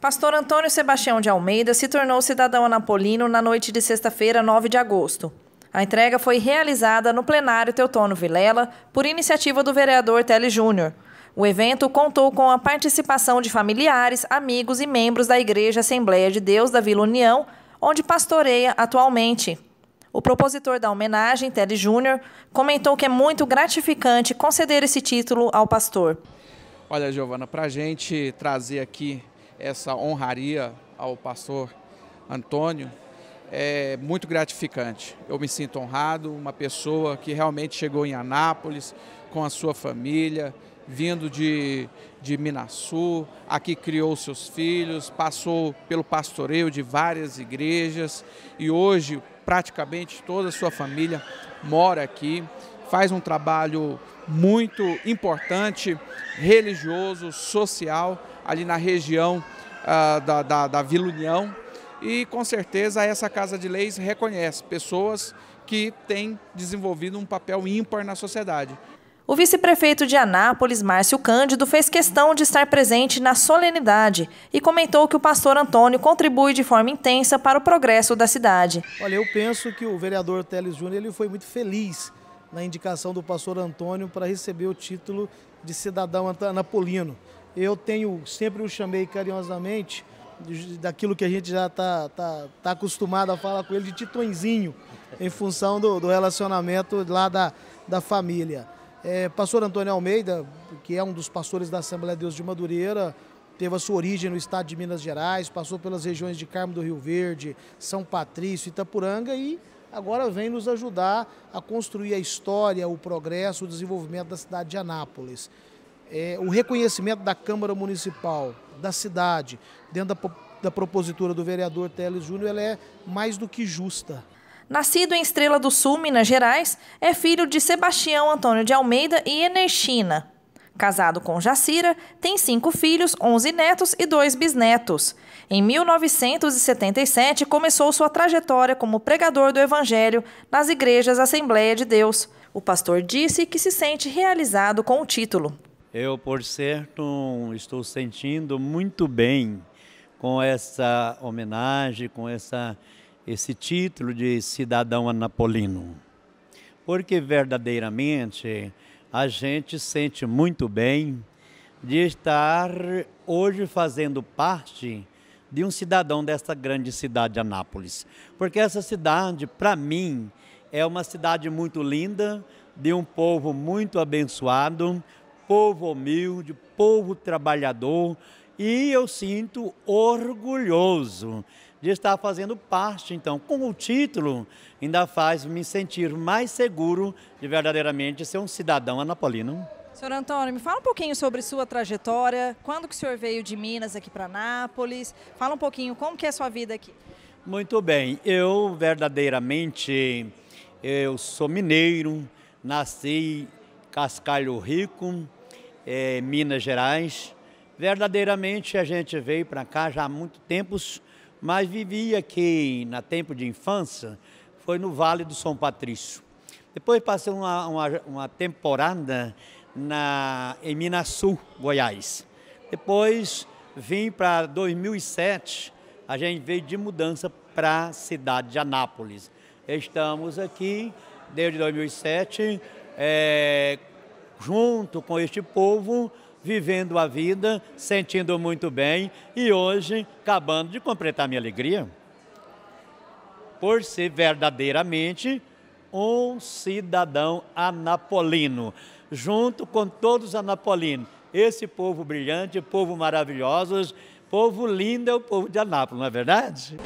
Pastor Antônio Sebastião de Almeida se tornou cidadão anapolino na noite de sexta-feira, 9 de agosto. A entrega foi realizada no plenário Teutono Vilela, por iniciativa do vereador Tele Júnior. O evento contou com a participação de familiares, amigos e membros da Igreja Assembleia de Deus da Vila União, onde pastoreia atualmente. O propositor da homenagem, Tele Júnior, comentou que é muito gratificante conceder esse título ao pastor. Olha, Giovana, para a gente trazer aqui essa honraria ao pastor Antônio é muito gratificante. Eu me sinto honrado, uma pessoa que realmente chegou em Anápolis com a sua família, vindo de, de Minasul, aqui criou seus filhos, passou pelo pastoreio de várias igrejas e hoje praticamente toda a sua família mora aqui faz um trabalho muito importante, religioso, social, ali na região uh, da, da, da Vila União. E com certeza essa Casa de Leis reconhece pessoas que têm desenvolvido um papel ímpar na sociedade. O vice-prefeito de Anápolis, Márcio Cândido, fez questão de estar presente na solenidade e comentou que o pastor Antônio contribui de forma intensa para o progresso da cidade. Olha, eu penso que o vereador Teles Júnior ele foi muito feliz na indicação do pastor Antônio para receber o título de cidadão anapolino. Eu tenho, sempre o chamei carinhosamente, daquilo que a gente já está tá, tá acostumado a falar com ele, de titõezinho, em função do, do relacionamento lá da, da família. É, pastor Antônio Almeida, que é um dos pastores da Assembleia de Deus de Madureira, teve a sua origem no estado de Minas Gerais, passou pelas regiões de Carmo do Rio Verde, São Patrício, Itapuranga e agora vem nos ajudar a construir a história, o progresso, o desenvolvimento da cidade de Anápolis. É, o reconhecimento da Câmara Municipal, da cidade, dentro da, da propositura do vereador Teles Júnior, ela é mais do que justa. Nascido em Estrela do Sul, Minas Gerais, é filho de Sebastião Antônio de Almeida e Enerchina. Casado com Jacira, tem cinco filhos, onze netos e dois bisnetos. Em 1977, começou sua trajetória como pregador do Evangelho nas igrejas Assembleia de Deus. O pastor disse que se sente realizado com o título. Eu, por certo, estou sentindo muito bem com essa homenagem, com essa, esse título de cidadão anapolino. Porque verdadeiramente a gente sente muito bem de estar hoje fazendo parte de um cidadão desta grande cidade de Anápolis. Porque essa cidade, para mim, é uma cidade muito linda, de um povo muito abençoado, povo humilde, povo trabalhador e eu sinto orgulhoso de estar fazendo parte, então, com o título, ainda faz me sentir mais seguro de verdadeiramente ser um cidadão anapolino. Senhor Antônio, me fala um pouquinho sobre sua trajetória, quando que o senhor veio de Minas aqui para Nápoles, fala um pouquinho como que é a sua vida aqui. Muito bem, eu verdadeiramente, eu sou mineiro, nasci Cascalho Rico, é, Minas Gerais, Verdadeiramente a gente veio para cá já há muito tempos, mas vivia aqui na tempo de infância, foi no Vale do São Patrício. Depois passei uma, uma, uma temporada na, em Minas Sul, Goiás. Depois vim para 2007, a gente veio de mudança para a cidade de Anápolis. Estamos aqui desde 2007, é, eh, junto com este povo, vivendo a vida, sentindo muito bem e hoje acabando de completar minha alegria por ser verdadeiramente um cidadão anapolino, junto com todos os anapolinos. Esse povo brilhante, povo maravilhoso, povo lindo é o povo de Anápolis, não é verdade?